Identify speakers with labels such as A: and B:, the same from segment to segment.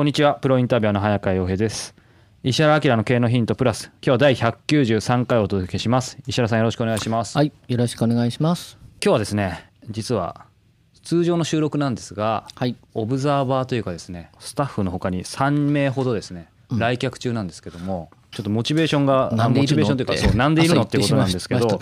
A: こんにちは、プロインタビュアーの早川洋平です。石原明の経営のヒントプラス、今日は第193回をお届けします。石原さんよろしくお願いします。はい、よろしくお願いします。今日はですね、実は通常の収録なんですが、はい、オブザーバーというかですね、スタッフの他に3名ほどですね、来客中なんですけども、ちょっとモチベーションが、モチベーションというか、そう、なんでいるのってことなんですけど、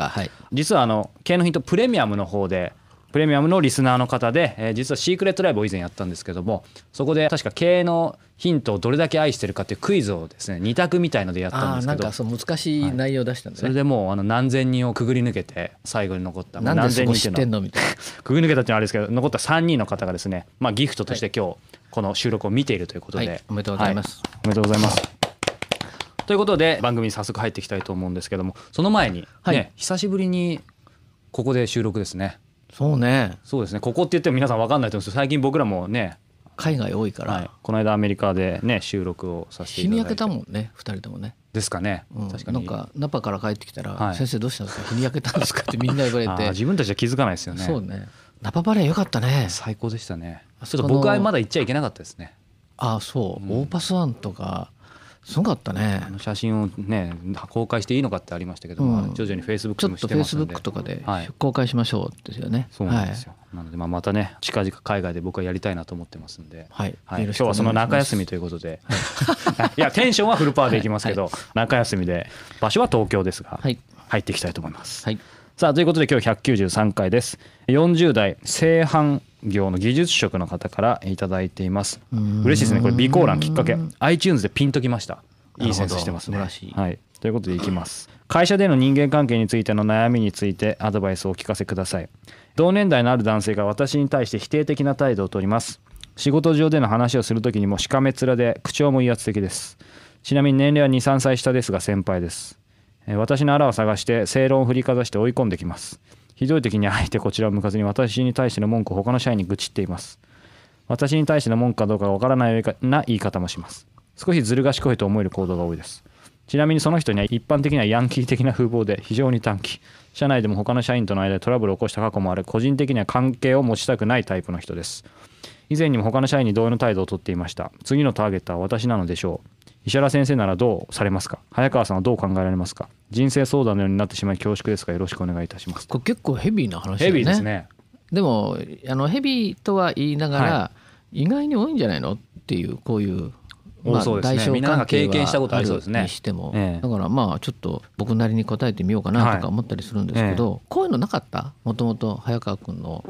A: 実はあの経営のヒントプレミアムの方で、プレミアムのリスナーの方で、えー、実はシークレットライブを以前やったんですけどもそこで確か経営のヒントをどれだけ愛してるかっていうクイズをですね2択みたいのでやったんですけどなんかそ
B: う難しい内容出したんで、ねはい、それで
A: もうあの何千人をくぐり抜けて最後に残った何千人っていうの くぐり抜けたっていうのはあれですけど残った3人の方がですね、まあ、ギフトとして今日この収録を見ているということで、はいはい、おめでとうございます、おめでとうございますということで番組に早速入っていきたいと思うんですけどもその前にね、久しぶりにここで収録ですねそうねそうですねここって言っても皆さん分かんないと思うんですけど最近僕らもね海外多いから、はい、この間アメリカでね収録をさせていただいて日に焼けた
B: もんね2人ともねですかね、うん、確かになんかナパから帰ってきたら、はい、先生どうしたんですか日に焼けたんですか?」ってみんな言われて 自分たち
A: は気づかないですよねそうね
B: ナパバレーよかったね最高でしたねちょっと僕はまだ
A: 行っちゃいけなかったですね
B: ああそう、うん、オーパスワンとかすごかったねあの写真をね公開していい
A: のかってありましたけど、うん、徐々にフェイスブックでもしてますんでちょっとフェイスブックとか
B: で公開しましょうですよね、はい、そうなんですよ、は
A: い、なのでまあまたね近々海外で僕はやりたいなと思ってますんで、はいはい、今日はその中休みということで、はい、いやテンションはフルパワーでいきますけど、中休みで場所は東京ですが、はい、入っていきたいと思います。はいさあということで今日193回です40代製版業の技術職の方からいただいています嬉しいですねこれ備考欄きっかけ iTunes でピンときましたいいセンスしてますねはいということでいきます会社での人間関係についての悩みについてアドバイスをお聞かせください同年代のある男性が私に対して否定的な態度をとります仕事上での話をする時にもしかめ面で口調も威圧的ですちなみに年齢は23歳下ですが先輩です私のあらを探して正論を振りかざして追い込んできますひどい時にはえてこちらを向かずに私に対しての文句を他の社員に愚痴っています私に対しての文句かどうかわからないような言い方もします少しずる賢いと思える行動が多いですちなみにその人には一般的にはヤンキー的な風貌で非常に短期社内でも他の社員との間でトラブルを起こした過去もある個人的には関係を持ちたくないタイプの人です以前にも他の社員に同様の態度をとっていました次のターゲットは私なのでしょう石原先生ならどうされますか早川さんはどう考えられますか
B: 人生相談のようになってしまい恐縮ですがよろしくお願いいたしますこれ結構ヘビーな話、ね、ヘビーですねでもあのヘビーとは言いながら、はい、意外に多いんじゃないのっていうこういう大あ、そう関経験したことありですね。にしても、だからまあちょっと僕なりに答えてみようかなとか思ったりするんですけど、はいえ、こういうのなかったもともと早川君の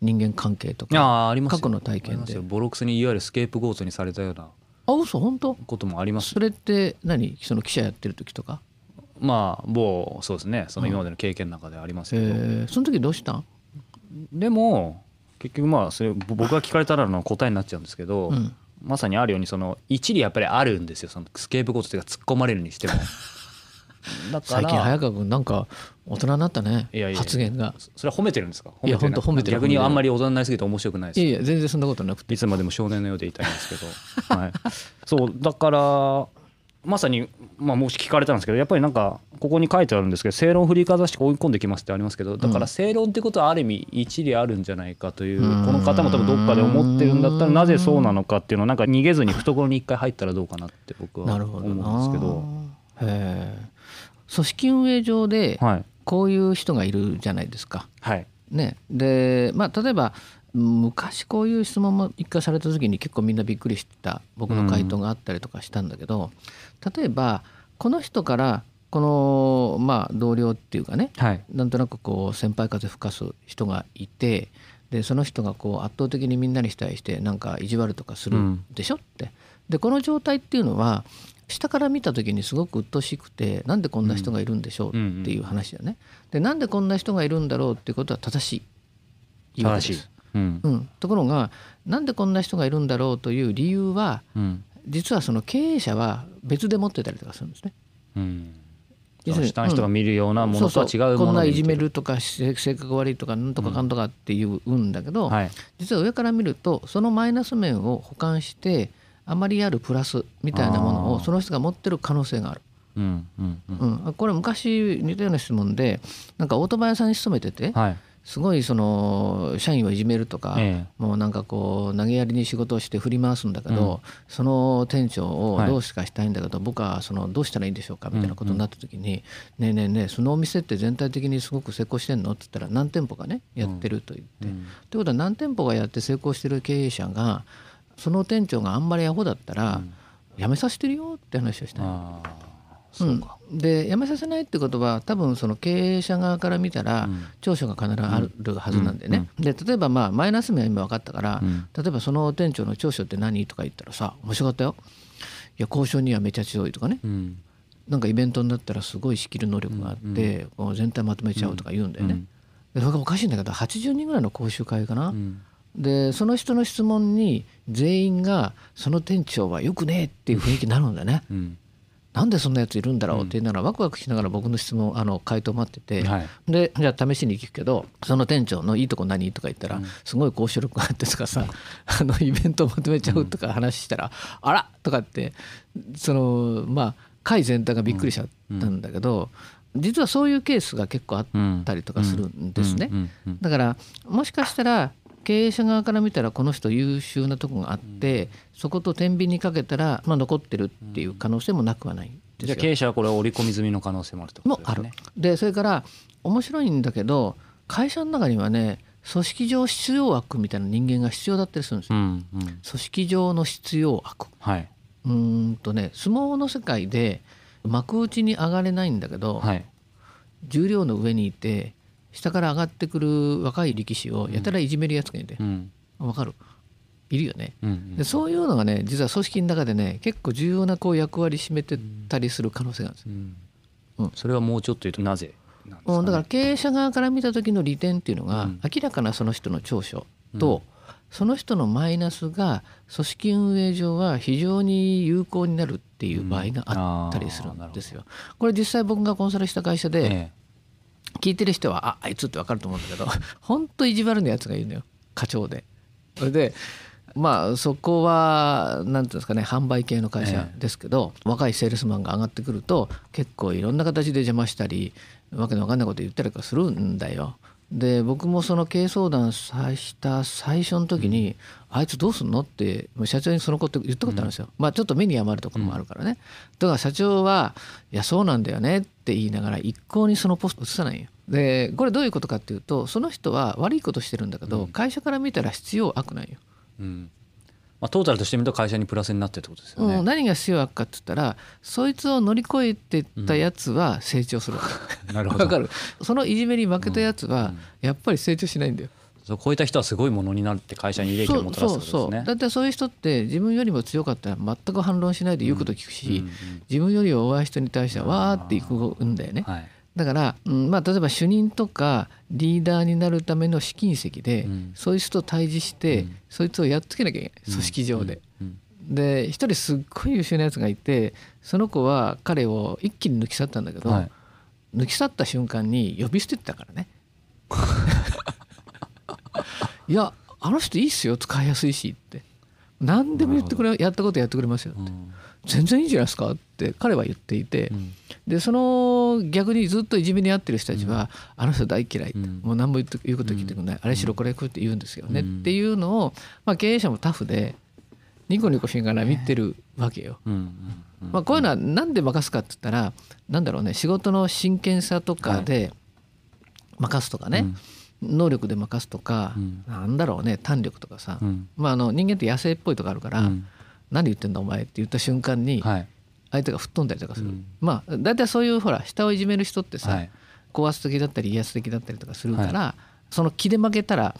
B: 人間関係とか過去の体
A: 験で。ボロクスにいわゆるスケープゴートにされたよう
B: なあ嘘本当こともありますそれって何その記者やってる時とか
A: まあ某そうですねその今までの経験の中でありますけ
B: ど、その時どうしたん
A: でも結局まあそれ僕が聞かれたらの答えになっちゃうんですけど、うん、まさにあるようにその一理やっぱりあるんですよそのスケープゴートというか突っ込まれるにしても
B: だから最近早川君なんか大人になったねいやいや発
A: 言がそれは褒めてるんですかいや本当褒めてる逆にあんまり大人になりすぎて面白くないですいやいや全然そんなことなくていつまでも少年のようでいたいんですけど、はい、そうだからまさに、まあ、もし聞かれたんですけどやっぱりなんかここに書いてあるんですけど正論振りかざして追い込んできますってありますけどだから正論ってことはある意味一理あるんじゃないかという、うん、この方も多分どっかで思ってるんだったらなぜそうなのかっていうのをなんか逃げずに懐に一回入ったらどうかなって僕
B: は思うんですけど。へえ組織運営上でこういう人がいるじゃないですか。はいねでまあ、例えば昔こういう質問も一回された時に結構みんなびっくりした僕の回答があったりとかしたんだけど、うん、例えばこの人からこの、まあ、同僚っていうかね、はい、なんとなくこう先輩風吹かす人がいてでその人がこう圧倒的にみんなに対してなんか意地悪とかするでしょって、うでこの状態っていうのは下から見た時にすごく鬱陶しくてなんでこんな人がいるんでしょうっていう話だね。でなんでこんな人がいるんだろうっていうことは正しい正しい、うん、うん、ところがなんでこんな人がいるんだろうという理由は、うん、実はその経営者は別で持ってたりとかするんですね。うん下の人が見るようなものとは違うもの、うん、こんないじめるとか性格悪いとかなんとかかんとかっていうんだけど、うんはい、実は上から見るとそのマイナス面を補完してまりあるプラスみたいなものをその人が持ってる可能性がある。うんうんうんこれ昔似たような質問でなんかオートバイ屋さんに勤めてて、はい、すごいその社員をいじめるとか、ええ、もうなんかこう投げやりに仕事をして振り回すんだけど、うん、その店長をどうしかしたいんだけど、はい、僕はそのどうしたらいいんでしょうかみたいなことになった時に「うんうん、ねえねえねえそのお店って全体的にすごく成功してんの?」って言ったら何店舗かねやってると言って。と、うん、いうことは何店舗がやって成功してる経営者がその店長があんまりアホだったら、辞めさせてるよって話をしたい。うん、で辞めさせないってことは多分その経営者側から見たら長所が必ずあるはずなんでね、で例えばまあマイナス面は今分かったから、例えばその店長の長所って何とか言ったらさ面白かったよいや交渉にはめちゃ強いとかね、なんかイベントになったらすごい仕切る能力があって、こう全体まとめちゃうとか言うんだよね、でそれがおかしいんだけど80人ぐらいの講習会かな、うでその人の質問に全員がその店長はよくねえっていう雰囲気になるんだね、うん、なんでそんなやついるんだろうって言うならワクワクしながら僕の質問あの回答待ってて、はい、でじゃあ試しに聞くけどその店長のいいとこ何とか言ったら、うん、すごい交渉力があってとかさ、あのイベントをまとめちゃうとか話したら、うん、あらとかってそのまあ会全体がびっくりしちゃったんだけど、実はそういうケースが結構あったりとかするんですねだからもしかしたら経営者側から見たらこの人優秀なとこがあって、そこと天秤にかけたら、まあ、残ってるっていう可能性もなくはない。
A: じゃ経営者はこれ織り込み済みの可能性もあると、
B: ね、もあるでそれから面白いんだけど会社の中にはね組織上必要悪みたいな人間が必要だったりするんですよ、うんうん、組織上の必要悪、はい、うんとね相撲の世界で幕内に上がれないんだけど、はい、重量の上にいて下から上がってくる若い力士をやたらいじめるやつがいて、わかるいるよね、うんうん、でそういうのがね実は組織の中でね結構重要なこう役割占めてたりする可能性があるんです、うんうん、それはもうちょっと言うとなぜなん、ね、だから経営者側から見た時の利点っていうのが、うん、明らかなその人の長所と、その人のマイナスが組織運営上は非常に有効になるっていう場合があったりするんですよ。これ実際僕がコンサルした会社で、ええ聞いてる人はああいつって分かると思うんだけど ほんと意地悪なやつがいるのよ課長で。それでまあそこは何ていうんですかね販売系の会社ですけど、若いセールスマンが上がってくると結構いろんな形で邪魔したりわけのわかんないこと言ったりとかするんだよ。で僕もその経営相談した最初の時に、うん、あいつどうすんのって社長にそのこと言ったことあるんですよ、うん、まあちょっと目に余るところもあるからね、うん、だから社長はいやそうなんだよねって言いながら一向にそのポスト移さないよでこれどういうことかっていうとその人は悪いことしてるんだけど、会社から見たら必要悪ないよ、
A: うん、まあ、トータルとしてみると会社にプラスになって
B: ってことですよね。うん、何が強悪かって言ったらそいつを乗り越えてったやつは成長する、うん、なるほどかるそのいじめに負けたやつはやっぱり成長しないんだよ。うん、そ
A: う超えた人はすごいものになるって会社に利益をもたらすんですねそうそ
B: うだってそういう人って自分よりも強かったら全く反論しないで言うこと聞くし、自分より弱い人に対してはわーっていくんだよね。はいだから、うんまあ、例えば主任とかリーダーになるための試金石で、うん、そういう人と対峙して、うん、そいつをやっつけなきゃいけない、組織上で。で一人すっごい優秀なやつがいてその子は彼を一気に抜き去ったんだけど、はい、抜き去った瞬間に呼び捨ててたからね。いやあの人いいっすよ使いやすいしって何でも言ってくれやったことやってくれますよって、全然いいじゃないですかって彼は言っていて、でその逆にずっといじめにあってる人たちは、あの人大嫌い、もう何も言うこと聞いてくれない、あれしろこれ食うって言うんですよね、っていうのを、まあ、経営者もタフでニコニコしながら見てるわけよ。まあ、こういうのは何で任すかって言ったら何だろうね仕事の真剣さとかで任すとかね、能力で任すとか、うなんだろうね胆力とかさ、まあ、あの人間って野生っぽいとかあるから、何言ってんだお前って言った瞬間に、相手が吹っ飛んだりとかする、うん、まあ大体そういうほら下をいじめる人ってさ、はい、高圧的だったり威圧的だったりとかするから、はい、その気で負けたら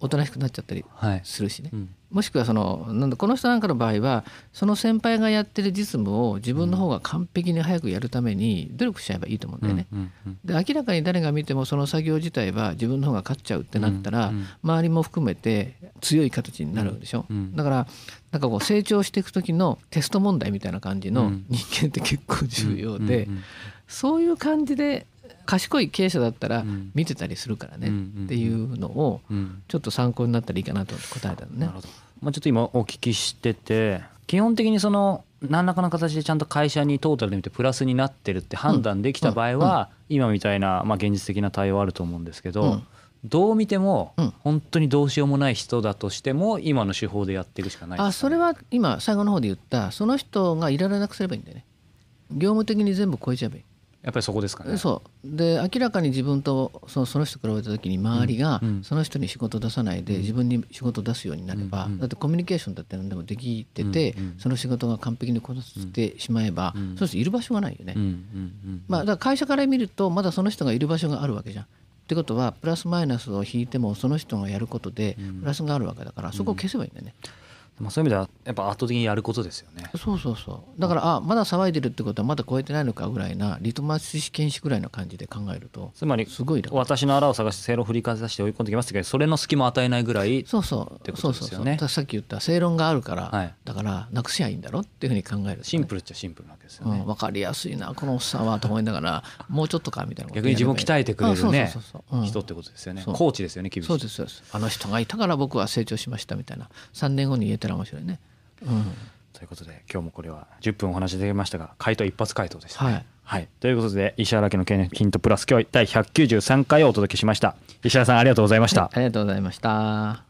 B: おとなしくなっちゃったりするしね、はいうん、もしくはそのなんだこの人なんかの場合はその先輩がやってる実務を自分の方が完璧に早くやるために努力しちゃえばいいと思うんだよね。うんうんうん、で明らかに誰が見てもその作業自体は自分の方が勝っちゃうってなったら、うんうん、周りも含めて強い形になるでしょ。うんうん、だからなんかこう成長していく時のテスト問題みたいな感じの人間って結構重要で、うんうんうん、そういう感じで賢い経営者だったら見てたりするからねっていうのをちょっと参考になったらいいかなと答えたのね。
A: まあ、ちょっと今お聞きしてて基本的にその何らかの形でちゃんと会社にトータルで見てプラスになってるって判断できた場合は今みたいなまあ現実的な対応あると思うんですけどどう見ても本当にどうしようもない人だとしても今の手法でやっていくしかない、ね、あそ
B: れは今最後の方で言ったその人がいられなくすればいいんだよね業務的に全部超えちゃえばいいやっぱりそこですかねそうで明らかに自分とそのその人比べた時に周りがその人に仕事出さないで自分に仕事出すようになれば、うんうん、だってコミュニケーションだって何でもできてて、うんうん、その仕事が完璧にこなしてしまえば、うん、そうするといる場所がないよね、うんうんうん、まあ、だから会社から見るとまだその人がいる場所があるわけじゃん。ってことはプラスマイナスを引いてもその人がやることでプラスがあるわけだからそこを消せばいいんだよね。うんまあ、そういう意味では
A: やっぱ圧倒的にやることです
B: よねそうそうそうだからあまだ騒いでるってことはまだ超えてないのかぐらいなリトマス試験紙ぐらいの感じで考えると
A: つまりすごい私のあらを探して正論振りかざして追い込んできましたけどそれの隙も与えないぐらいそうそうってことですよねそうそ
B: うそうさっき言った正論があるから、はい、だからなくしゃいいんだろっていうふうに考える、ね、シンプルっちゃシンプルなわけですよね、うん、分かりやすいなこのおっさんはと思いながら もうちょっとかみたいな逆に自分を鍛えてくれるね人ってことですよねコーチですよね厳しいそうですそうですあの人がいたから僕は成長しましたみたいな3年後に言えたっ面白いね。うんというこ
A: とで今日もこれは10分お話できましたが回答一発回答です、ね、はい、はい、ということで石原家のヒントプラス今日第193回をお届けしました石原さんありがとうございました、はい、ありがとうございました